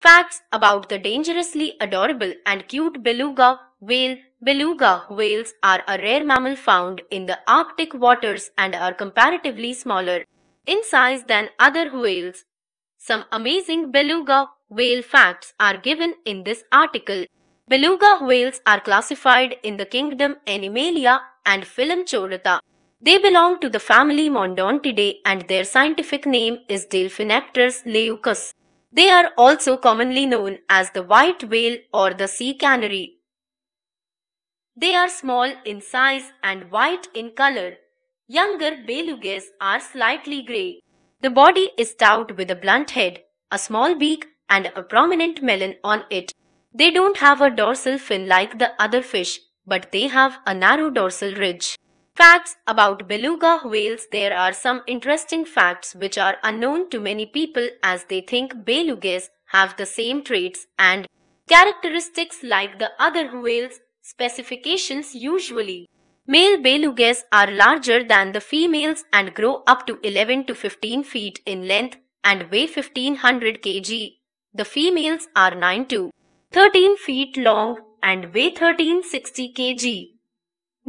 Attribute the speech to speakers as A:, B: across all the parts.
A: Facts about the dangerously adorable and cute beluga whale. Beluga whales are a rare mammal found in the Arctic waters and are comparatively smaller in size than other whales. Some amazing beluga whale facts are given in this article. Beluga whales are classified in the kingdom Animalia and phylum Philomchorata. They belong to the family Mondontidae and their scientific name is Delphinapterus leucus. They are also commonly known as the white whale or the sea canary. They are small in size and white in color. Younger belugas are slightly grey. The body is stout with a blunt head, a small beak and a prominent melon on it. They don't have a dorsal fin like the other fish, but they have a narrow dorsal ridge. Facts about beluga whales There are some interesting facts which are unknown to many people as they think belugas have the same traits and characteristics like the other whales, specifications usually. Male belugas are larger than the females and grow up to 11 to 15 feet in length and weigh 1500 kg. The females are 9 to 13 feet long and weigh 1360 kg.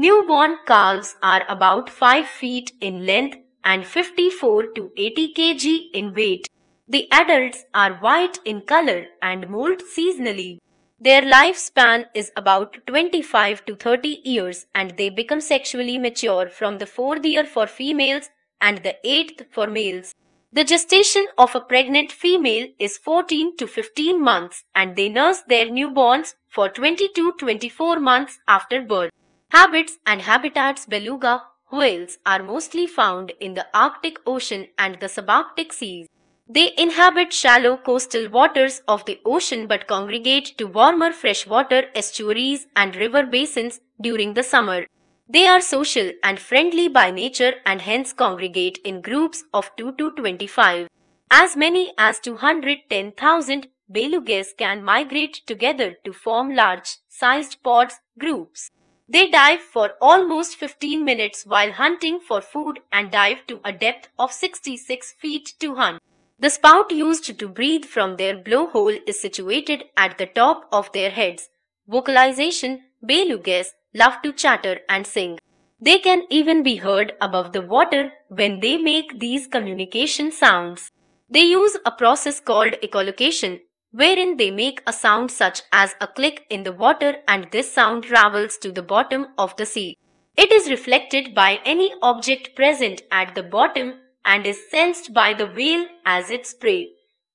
A: Newborn calves are about 5 feet in length and 54 to 80 kg in weight. The adults are white in color and molt seasonally. Their lifespan is about 25 to 30 years and they become sexually mature from the 4th year for females and the 8th for males. The gestation of a pregnant female is 14 to 15 months and they nurse their newborns for 20 to 24 months after birth. Habits and habitats beluga whales are mostly found in the Arctic Ocean and the subarctic seas. They inhabit shallow coastal waters of the ocean but congregate to warmer freshwater estuaries and river basins during the summer. They are social and friendly by nature and hence congregate in groups of 2 to 25. As many as 210,000 belugas can migrate together to form large-sized pods groups. They dive for almost 15 minutes while hunting for food and dive to a depth of 66 feet to hunt. The spout used to breathe from their blowhole is situated at the top of their heads. Vocalization, belugas love to chatter and sing. They can even be heard above the water when they make these communication sounds. They use a process called echolocation wherein they make a sound such as a click in the water and this sound travels to the bottom of the sea. It is reflected by any object present at the bottom and is sensed by the whale as its prey.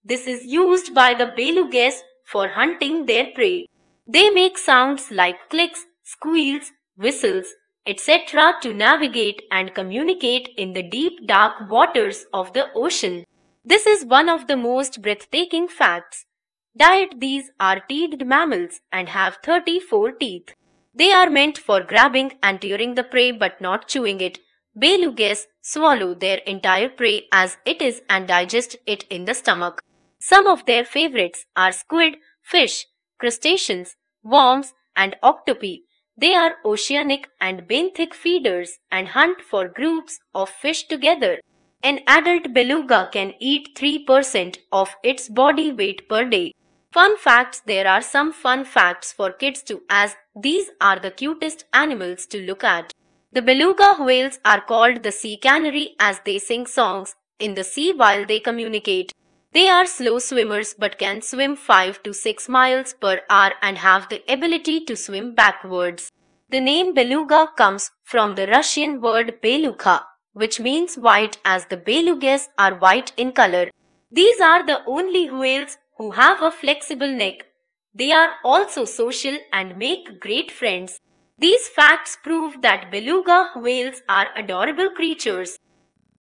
A: This is used by the belugas for hunting their prey. They make sounds like clicks, squeals, whistles, etc. to navigate and communicate in the deep dark waters of the ocean. This is one of the most breathtaking facts diet These are teethed mammals and have 34 teeth. They are meant for grabbing and tearing the prey but not chewing it. Belugas swallow their entire prey as it is and digest it in the stomach. Some of their favorites are squid, fish, crustaceans, worms, and octopi. They are oceanic and benthic feeders and hunt for groups of fish together. An adult beluga can eat 3% of its body weight per day. Fun facts There are some fun facts for kids too, as these are the cutest animals to look at. The beluga whales are called the sea canary as they sing songs in the sea while they communicate. They are slow swimmers but can swim 5 to 6 miles per hour and have the ability to swim backwards. The name beluga comes from the Russian word beluga, which means white as the belugas are white in color. These are the only whales who have a flexible neck. They are also social and make great friends. These facts prove that beluga whales are adorable creatures.